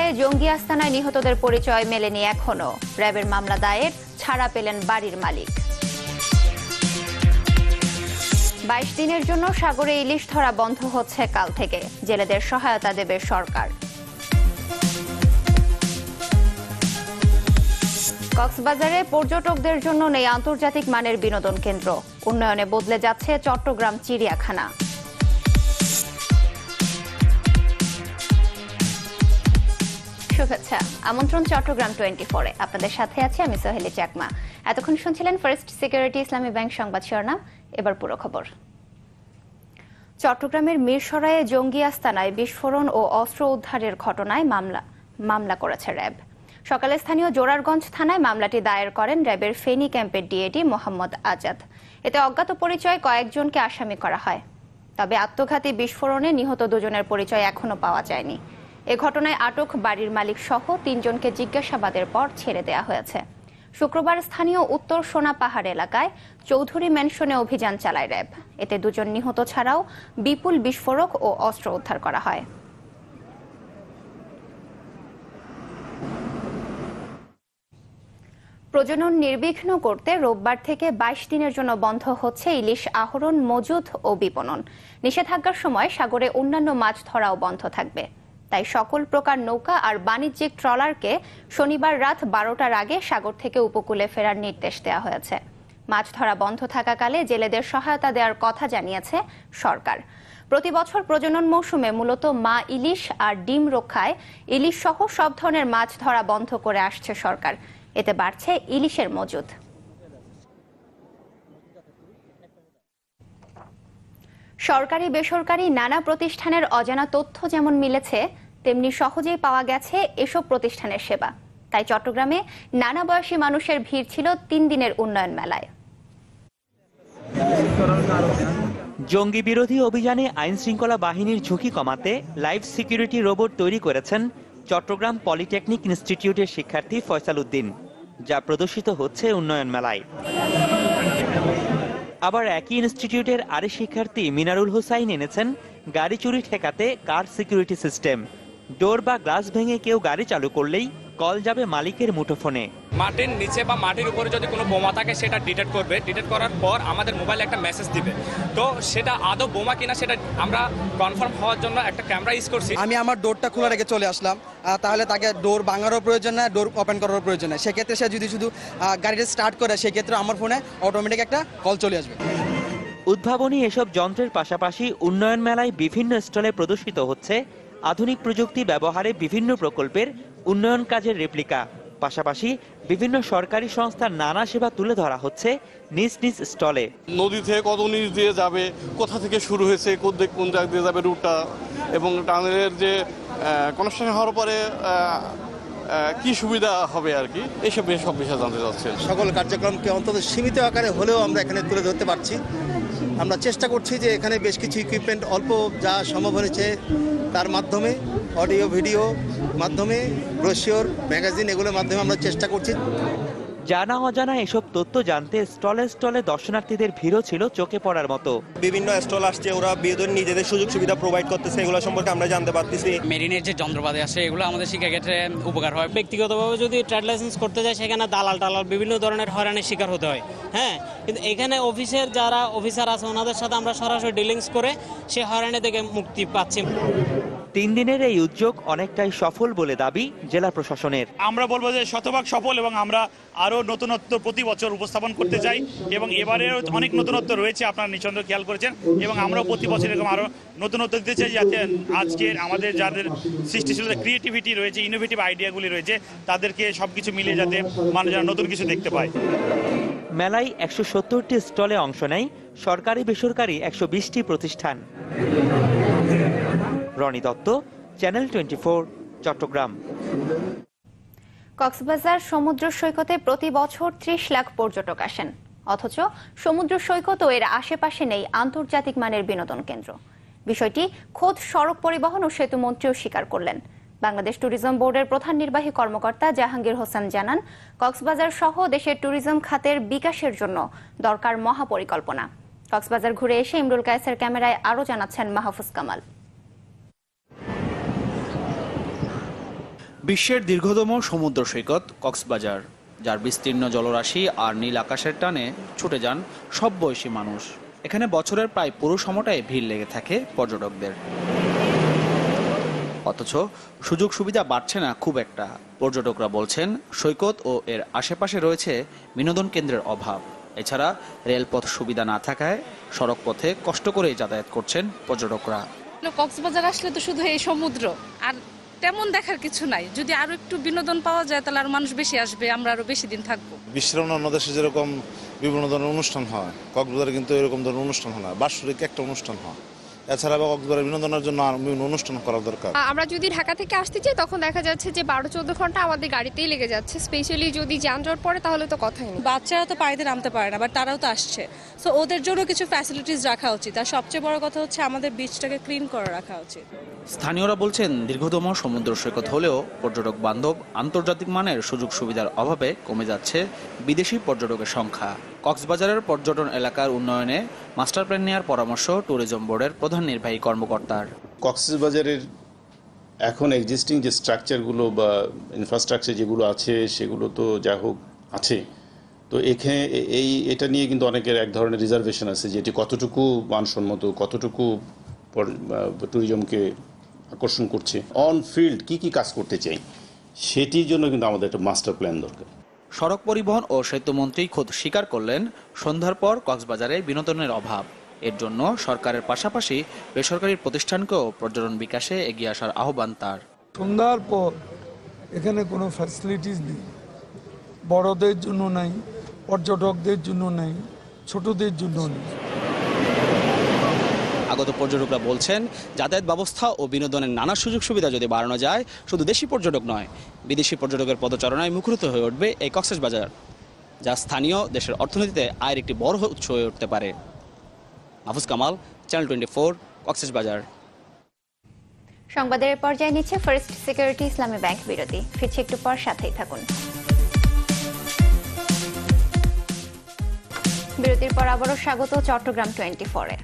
চট্টগাঁয়ে জঙ্গি আস্তানায় নিহতদের পরিচয় মেলেনি এখনও র্যাবের মামলা দায়ের ছাড়া পেলেন বাড়ির মালিক বাইশ দিনের জন্য সাগরে ইলিশ ধরা বন্ধ হচ্ছে কাল থেকে জেলেদের সহায়তা দেবে সরকার কক্সবাজারে পর্যটকদের জন্য নেই আন্তর্জাতিক মানের বিনোদন কেন্দ্র উন্নয়নে বদলে যাচ্ছে চট্টগ্রাম চিড়িয়াখানা শুভেচ্ছা আমন্ত্রণ চট্টগ্রাম টোয়েন্টি ফোরে আপনাদের সাথে আছে আমি সোহেলি চাকমা এতক্ষণ শুনছিলেন ফার্স্ট সিকিউরিটি ইসলামী ব্যাংক সংবাদ শিরোনাম এবার পুরো খবর চট্টগ্রামের মিরসরায়ে জঙ্গি আস্তানায় বিস্ফোরণ ও অস্ত্র উদ্ধারের ঘটনায় মামলা মামলা করেছে র্যাব সকালে স্থানীয় জোরারগঞ্জ থানায় মামলাটি দায়ের করেন র্যাবের ফেনি ক্যাম্পের ডিএডি মোহাম্মদ আজাদ এতে অজ্ঞাত পরিচয় কয়েকজনকে আসামি করা হয় তবে আত্মঘাতী বিস্ফোরণে নিহত দুজনের পরিচয় এখনও পাওয়া যায়নি এ ঘটনায় আটক বাড়ির মালিক সহ তিনজনকে জিজ্ঞাসাবাদের পর ছেড়ে দেয়া হয়েছে শুক্রবার স্থানীয় উত্তর সোনা পাহাড় এলাকায় চৌধুরী ম্যানশনে অভিযান চালায় র্যাব এতে দুজন নিহত ছাড়াও বিপুল বিস্ফোরক ও অস্ত্র উদ্ধার করা হয় প্রজনন নির্বিঘ্ন করতে রোববার থেকে ২২ দিনের জন্য বন্ধ হচ্ছে ইলিশ আহরণ মজুদ ও বিপণন নিষেধাজ্ঞার সময় সাগরে অন্যান্য মাছ ধরাও বন্ধ থাকবে তাই সকল প্রকার নৌকা আর বাণিজ্যিক ট্রলারকে শনিবার রাত বারোটার আগে সাগর থেকে উপকূলে ফেরার নির্দেশ দেওয়া হয়েছে মাছ ধরা বন্ধ থাকাকালে জেলেদের সহায়তা দেওয়ার কথা জানিয়েছে সরকার প্রতি বছর প্রজনন মৌসুমে মূলত মা ইলিশ আর ডিম রক্ষায় ইলিশ সহ সব ধরনের মাছ ধরা বন্ধ করে আসছে সরকার এতে বাড়ছে ইলিশের মজুদ সরকারি বেসরকারি নানা প্রতিষ্ঠানের অজানা তথ্য যেমন মিলেছে তেমনি সহজেই পাওয়া গেছে এসব প্রতিষ্ঠানের সেবা তাই চট্টগ্রামে নানা বয়সী মানুষের ভিড় ছিল তিন দিনের উন্নয়ন মেলায় জঙ্গি বিরোধী অভিযানে আইন শৃঙ্খলা বাহিনীর ঝুঁকি কমাতে লাইফ সিকিউরিটি রোবট তৈরি করেছেন চট্টগ্রাম পলিটেকনিক ইনস্টিটিউটের শিক্ষার্থী ফয়সাল উদ্দিন যা প্রদর্শিত হচ্ছে উন্নয়ন মেলায় আবার একই ইনস্টিটিউটের আরেক শিক্ষার্থী মিনারুল হোসাইন এনেছেন গাড়ি চুরি ঠেকাতে কার সিকিউরিটি সিস্টেম ডোর বা গ্লাস ভেঙে কেউ গাড়ি চালু করলেই কল যাবে মালিকের মুঠোফোনে মাটির নিচে বা মাটির উপরে যদি কোনো বোমা থাকে সেটা ডিটেক্ট করবে ডিটেক্ট করার পর আমাদের মোবাইলে একটা মেসেজ দিবে তো সেটা আদৌ বোমা কিনা সেটা আমরা কনফার্ম হওয়ার জন্য একটা ক্যামেরা ইউজ করছি আমি আমার ডোরটা খোলা রেখে চলে আসলাম তাহলে তাকে ডোর ভাঙারও প্রয়োজন নাই ডোর ওপেন করারও প্রয়োজন নেই সেক্ষেত্রে সে যদি শুধু গাড়িটা স্টার্ট করে সেক্ষেত্রে আমার ফোনে অটোমেটিক একটা কল চলে আসবে উদ্ভাবনী এসব যন্ত্রের পাশাপাশি উন্নয়ন মেলায় বিভিন্ন স্টলে প্রদর্শিত হচ্ছে আধুনিক প্রযুক্তি ব্যবহারে বিভিন্ন প্রকল্পের উন্নয়ন কাজের রেপ্লিকা পাশাপাশি বিভিন্ন সরকারি সংস্থার নানা সেবা তুলে ধরা হচ্ছে নিজ নিজ স্টলে নদী থেকে কত নিচ দিয়ে যাবে কোথা থেকে শুরু হয়েছে কোদ্দিক কোন জায়গা দিয়ে যাবে রুটটা এবং টানেলের যে কনস্ট্রাকশন হওয়ার পরে কি সুবিধা হবে আর কি এইসব সব বিষয়ে জানতে চাচ্ছেন সকল কার্যক্রমকে অন্তত সীমিত আকারে হলেও আমরা এখানে তুলে ধরতে পারছি আমরা চেষ্টা করছি যে এখানে বেশ কিছু ইকুইপমেন্ট অল্প যা সম্ভব হয়েছে তার মাধ্যমে অডিও ভিডিও মাধ্যমে ব্রোশিওর ম্যাগাজিন এগুলোর মাধ্যমে আমরা চেষ্টা করছি জানা অজানা এসব তথ্য জানতে স্টলে স্টলে দর্শনার্থীদের ভিড়ও ছিল চোখে পড়ার মতো বিভিন্ন স্টল আসছে ওরা বিয়েদের নিজেদের সুযোগ সুবিধা প্রোভাইড করতেছে এগুলো সম্পর্কে আমরা জানতে পারতেছি মেরিনের যে যন্ত্রপাতি আছে এগুলো আমাদের ক্ষেত্রে উপকার হয় ব্যক্তিগতভাবে যদি ট্রেড লাইসেন্স করতে যায় সেখানে দালাল টালাল বিভিন্ন ধরনের হয়রানির শিকার হতে হয় হ্যাঁ কিন্তু এখানে অফিসের যারা অফিসার আছে ওনাদের সাথে আমরা সরাসরি ডিলিংস করে সে হয়রানি থেকে মুক্তি পাচ্ছি তিন দিনের এই উদ্যোগ অনেকটাই সফল বলে দাবি জেলা প্রশাসনের আমরা বলবো যে শতভাগ সফল এবং আমরা আরও নতুনত্ব প্রতি বছর উপস্থাপন করতে চাই এবং এবারেও অনেক নতুনত্ব রয়েছে আপনারা নিঃসন্দেহ খেয়াল করেছেন এবং আমরাও প্রতি বছর এরকম আরও নতুনত্ব দিতে চাই যাতে আজকের আমাদের যাদের সৃষ্টিশীল ক্রিয়েটিভিটি রয়েছে ইনোভেটিভ আইডিয়াগুলি রয়েছে তাদেরকে সব কিছু মিলে যাতে মানুষ নতুন কিছু দেখতে পায় মেলায় একশো সত্তরটি স্টলে অংশ নেয় সরকারি বেসরকারি একশো বিশটি প্রতিষ্ঠান রনি দত্ত চ্যানেল টোয়েন্টি চট্টগ্রাম কক্সবাজার সমুদ্র সৈকতে প্রতি বছর ত্রিশ লাখ পর্যটক আসেন অথচ সমুদ্র সৈকত ও এর আশেপাশে নেই আন্তর্জাতিক মানের বিনোদন কেন্দ্র বিষয়টি খোদ সড়ক পরিবহন ও সেতু মন্ত্রীও স্বীকার করলেন বাংলাদেশ ট্যুরিজম বোর্ডের প্রধান নির্বাহী কর্মকর্তা জাহাঙ্গীর হোসেন জানান কক্সবাজার সহ দেশের ট্যুরিজম খাতের বিকাশের জন্য দরকার মহাপরিকল্পনা কক্সবাজার ঘুরে এসে ইমরুল কায়েসের ক্যামেরায় আরও জানাচ্ছেন মাহফুজ কামাল বিশ্বের দীর্ঘতম সমুদ্র সৈকত কক্সবাজার যার বিস্তীর্ণ জলরাশি আর নীল আকাশের টানে ছুটে যান সব বয়সী মানুষ এখানে বছরের প্রায় পুরো সময়টায় ভিড় লেগে থাকে পর্যটকদের অথচ সুযোগ সুবিধা বাড়ছে না খুব একটা পর্যটকরা বলছেন সৈকত ও এর আশেপাশে রয়েছে বিনোদন কেন্দ্রের অভাব এছাড়া রেলপথ সুবিধা না থাকায় সড়ক পথে কষ্ট করে যাতায়াত করছেন পর্যটকরা কক্সবাজার আসলে তো শুধু এই সমুদ্র আর তেমন দেখার কিছু নাই যদি আরো একটু বিনোদন পাওয়া যায় তাহলে আরো মানুষ বেশি আসবে আমরা আরো বেশি দিন থাকবো বিশ্রাম অন্য দেশে যেরকম বিভিন্ন ধরনের অনুষ্ঠান হয় কক্সবাজারে কিন্তু এরকম ধরনের অনুষ্ঠান হয় না বাৎসরিক একটা অনুষ্ঠান হয় এছাড়া কক্সবাজার বিনোদনের জন্য অনুষ্ঠান করা দরকার আমরা যদি ঢাকা থেকে আসতে চাই তখন দেখা যাচ্ছে যে বারো চোদ্দ ঘন্টা আমাদের গাড়িতেই লেগে যাচ্ছে স্পেশালি যদি যানজট পড়ে তাহলে তো কথাই নেই বাচ্চারা তো পায়েতে নামতে পারে না বাট তারাও তো আসছে সো ওদের জন্য কিছু ফ্যাসিলিটিস রাখা উচিত আর সবচেয়ে বড় কথা হচ্ছে আমাদের বিচটাকে ক্লিন করে রাখা উচিত স্থানীয়রা বলছেন দীর্ঘতম সমুদ্র সৈকত হলেও পর্যটক বান্ধব আন্তর্জাতিক মানের সুযোগ সুবিধার অভাবে কমে যাচ্ছে বিদেশি পর্যটকের সংখ্যা কক্সবাজারের পর্যটন এলাকার উন্নয়নে মাস্টার প্ল্যান নেওয়ার পরামর্শ ট্যুরিজম বোর্ডের প্রধান নির্বাহী কর্মকর্তার কক্সবাজারের এখন এক্সিস্টিং যে স্ট্রাকচারগুলো বা ইনফ্রাস্ট্রাকচার যেগুলো আছে সেগুলো তো যা হোক আছে তো এখানে এই এটা নিয়ে কিন্তু অনেকের এক ধরনের রিজার্ভেশন আছে যেটি কতটুকু মানসম্মত কতটুকু ট্যুরিজমকে আকর্ষণ করছে অন ফিল্ড কি কি কাজ করতে চাই সেটির জন্য কিন্তু আমাদের একটা মাস্টার প্ল্যান দরকার সড়ক পরিবহন ও মন্ত্রী খোদ স্বীকার করলেন সন্ধ্যার পর কক্সবাজারে বিনোদনের অভাব এর জন্য সরকারের পাশাপাশি বেসরকারি প্রতিষ্ঠানকেও পর্যটন বিকাশে এগিয়ে আসার আহ্বান তার সন্ধ্যার পর এখানে কোনো ফ্যাসিলিটিস নেই বড়দের জন্য নাই পর্যটকদের জন্য নাই ছোটদের জন্য নেই আগত পর্যটকরা বলছেন যাতায়াত ব্যবস্থা ও বিনোদনের নানা সুযোগ সুবিধা যদি বাড়ানো যায় শুধু দেশি পর্যটক নয় বিদেশি পর্যটকের পদচারণায় মুখরিত হয়ে উঠবে এই কক্সেস বাজার যা স্থানীয় দেশের অর্থনীতিতে আয়ের একটি বড় উৎস হয়ে উঠতে পারে Mahfuz Kamal channel twenty four Cox's Bazar সংবাদের পর্যায়ে নিচ্ছে ফার্স্ট সিকিউরিটি ইসলামী ব্যাংক বিরতি ফিরছে একটু পর সাথেই থাকুন বিরতির পর আবারও স্বাগত চট্টগ্রাম টোয়েন্টি ফোরে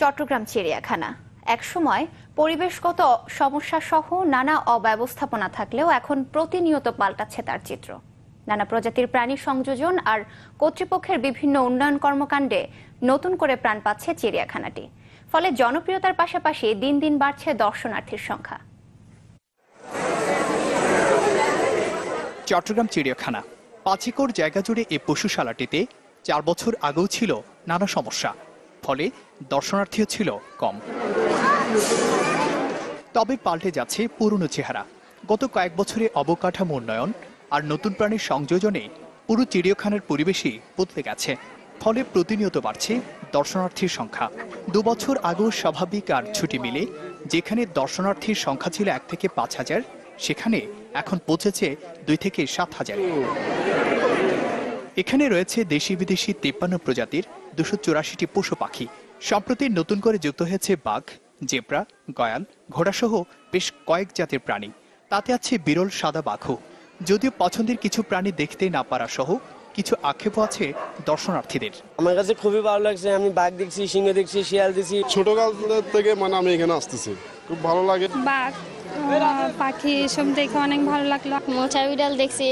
চট্টগ্রাম চিড়িয়াখানা একসময় পরিবেশগত সমস্যা সহ নানা অব্যবস্থাপনা থাকলেও এখন প্রতিনিয়ত পাল্টাচ্ছে তার চিত্র নানা প্রজাতির প্রাণী সংযোজন আর কর্তৃপক্ষের বিভিন্ন উন্নয়ন কর্মকাণ্ডে নতুন করে প্রাণ পাচ্ছে চিড়িয়াখানাটি ফলে জনপ্রিয়তার পাশাপাশি দিন দিন বাড়ছে দর্শনার্থীর সংখ্যা চট্টগ্রাম চিড়িয়াখানা পাঁচ জায়গা জুড়ে এ পশুশালাটিতে চার বছর আগেও ছিল নানা সমস্যা ফলে দর্শনার্থীও ছিল কম তবে পাল্টে যাচ্ছে পুরনো চেহারা গত কয়েক বছরে অবকাঠামো উন্নয়ন আর নতুন প্রাণীর সংযোজনে পুরো চিড়িয়াখানার পরিবেশই বদলে গেছে ফলে প্রতিনিয়ত বাড়ছে দর্শনার্থীর সংখ্যা দুবছর আগেও স্বাভাবিক আর ছুটি মিলে যেখানে দর্শনার্থীর সংখ্যা ছিল এক থেকে পাঁচ হাজার সেখানে এখন পৌঁছেছে দুই থেকে সাত হাজার এখানে রয়েছে দেশি বিদেশি তেপ্পান্ন প্রজাতির দুশো চুরাশিটি পশু পাখি সম্প্রতি নতুন করে যুক্ত হয়েছে বাঘ জেব্রা গয়াল ঘোড়াসহ বেশ কয়েক জাতের প্রাণী তাতে আছে বিরল সাদা বাঘও যদিও পছন্দের কিছু প্রাণী দেখতে না পারা সহ কিছু আক্ষেপ আছে দর্শনার্থীদের আমার কাছে খুবই ভালো লাগছে আমি বাঘ দেখছি সিংহ দেখছি শিয়াল দেখছি ছোটকাল থেকে মানে আমি এখানে আসতেছি খুব ভালো লাগে বাঘ পাখি এসব দেখে অনেক ভালো লাগলো মোচা বিড়াল দেখছি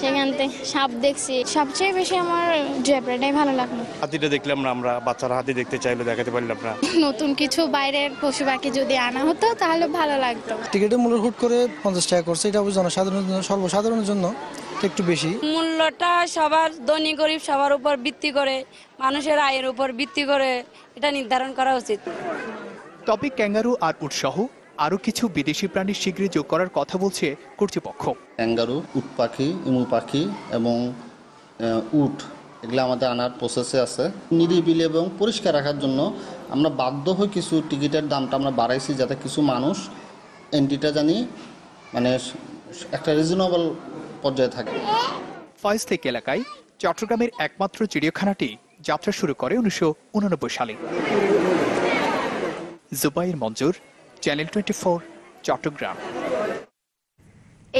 সেখান থেকে সাপ দেখছি সবচেয়ে বেশি আমার জেব্রাটাই ভালো লাগলো হাতিটা দেখলাম না আমরা বাচ্চারা হাতি দেখতে চাইলে দেখাতে পারলাম না নতুন কিছু বাইরের পশু পাখি যদি আনা হতো তাহলে ভালো লাগতো টিকিটের মূল্য হুট করে পঞ্চাশ টাকা করছে এটা জনসাধারণের জন্য সর্বসাধারণের জন্য একটু বেশি মূল্যটা সবার ধনী গরিব সবার উপর ভিত্তি করে মানুষের আয়ের উপর ভিত্তি করে এটা নির্ধারণ করা উচিত তবে ক্যাঙ্গারু আর উৎসাহ আরও কিছু বিদেশি প্রাণী শীঘ্রই যোগ করার কথা বলছে কর্তৃপক্ষ ক্যাঙ্গারু উট পাখি ইমু পাখি এবং উট এগুলো আমাদের আনার প্রসেসে আছে নিরিবিলি এবং পরিষ্কার রাখার জন্য আমরা বাধ্য হয়ে কিছু টিকিটের দামটা আমরা বাড়াইছি যাতে কিছু মানুষ এন্ট্রিটা জানি মানে একটা রিজনেবল পর্যায়ে থাকে ফয়েজ থেকে এলাকায় চট্টগ্রামের একমাত্র চিড়িয়াখানাটি যাত্রা শুরু করে উনিশশো সালে জুবাইর মঞ্জুর চ্যানেল টোয়েন্টি চট্টগ্রাম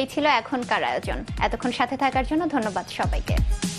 এই ছিল এখনকার আয়োজন এতক্ষণ সাথে থাকার জন্য ধন্যবাদ সবাইকে